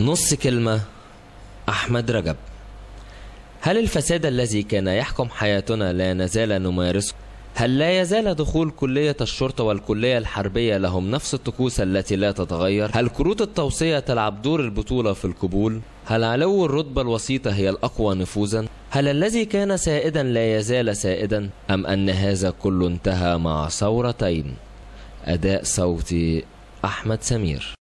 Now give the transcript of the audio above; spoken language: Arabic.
نص كلمة أحمد رجب هل الفساد الذي كان يحكم حياتنا لا نزال نمارسه؟ هل لا يزال دخول كلية الشرطة والكلية الحربية لهم نفس الطقوس التي لا تتغير؟ هل كروت التوصية تلعب دور البطولة في القبول؟ هل علو الرتبة الوسيطة هي الأقوى نفوذا؟ هل الذي كان سائدا لا يزال سائدا؟ أم أن هذا كله انتهى مع ثورتين؟ أداء صوتي أحمد سمير